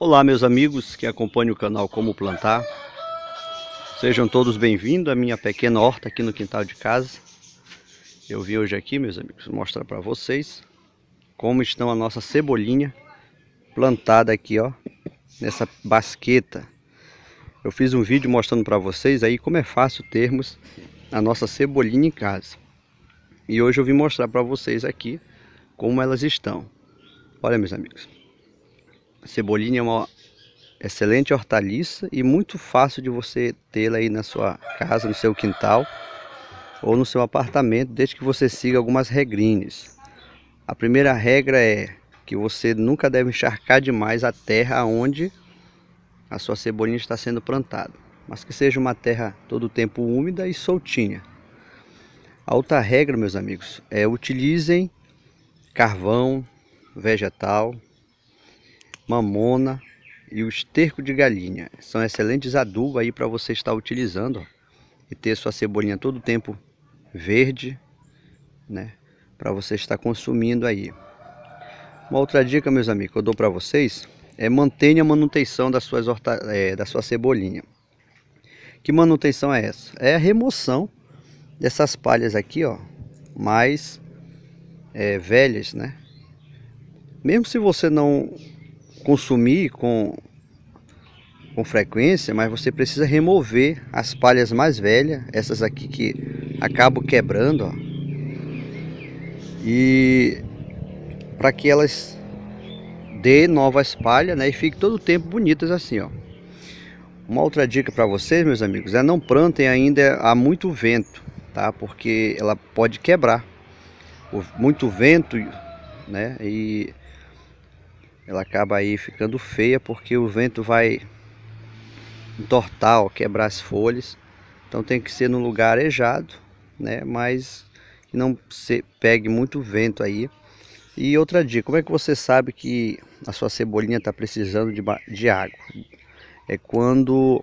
Olá meus amigos que acompanham o canal Como Plantar Sejam todos bem-vindos à minha pequena horta aqui no quintal de casa Eu vim hoje aqui, meus amigos, mostrar para vocês Como estão a nossa cebolinha plantada aqui, ó Nessa basqueta Eu fiz um vídeo mostrando para vocês aí como é fácil termos a nossa cebolinha em casa E hoje eu vim mostrar para vocês aqui como elas estão Olha meus amigos cebolinha é uma excelente hortaliça e muito fácil de você tê-la aí na sua casa, no seu quintal ou no seu apartamento, desde que você siga algumas regrinhas. A primeira regra é que você nunca deve encharcar demais a terra onde a sua cebolinha está sendo plantada, mas que seja uma terra todo o tempo úmida e soltinha. A outra regra, meus amigos, é utilizem carvão vegetal mamona e o esterco de galinha. São excelentes adubos aí para você estar utilizando ó, e ter sua cebolinha todo o tempo verde, né? Para você estar consumindo aí. Uma outra dica, meus amigos, que eu dou para vocês é mantenha a manutenção das suas horta... é, da sua cebolinha. Que manutenção é essa? É a remoção dessas palhas aqui, ó, mais é, velhas, né? Mesmo se você não consumir com, com frequência, mas você precisa remover as palhas mais velhas, essas aqui que acabam quebrando, ó. E para que elas dê novas palhas, né, e fique todo o tempo bonitas assim, ó. Uma outra dica para vocês, meus amigos, é não plantem ainda há muito vento, tá? Porque ela pode quebrar. muito vento, né? E ela acaba aí ficando feia porque o vento vai entortar, ou quebrar as folhas. Então tem que ser num lugar arejado, né? Mas que não se pegue muito vento aí. E outra dica, como é que você sabe que a sua cebolinha está precisando de, de água? É quando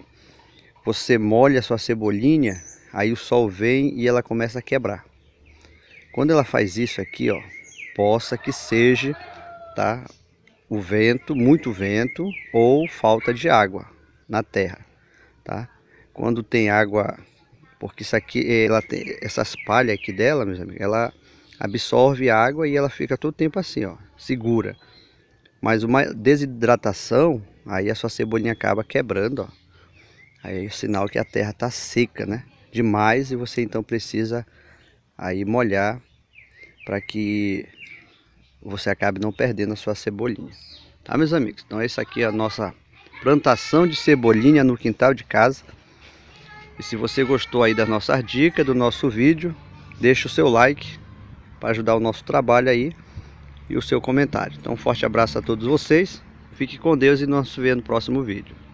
você molha a sua cebolinha, aí o sol vem e ela começa a quebrar. Quando ela faz isso aqui, ó, possa que seja, tá? o vento, muito vento ou falta de água na terra, tá? Quando tem água, porque isso aqui, ela tem, essas palhas aqui dela, meus amigos, ela absorve a água e ela fica todo tempo assim, ó, segura. Mas uma desidratação, aí a sua cebolinha acaba quebrando, ó. Aí é sinal que a terra tá seca, né? Demais e você então precisa aí molhar para que você acabe não perdendo a sua cebolinha. Tá, meus amigos? Então, essa aqui é a nossa plantação de cebolinha no quintal de casa. E se você gostou aí das nossas dicas, do nosso vídeo, deixa o seu like para ajudar o nosso trabalho aí e o seu comentário. Então, um forte abraço a todos vocês. Fique com Deus e nós nos vemos no próximo vídeo.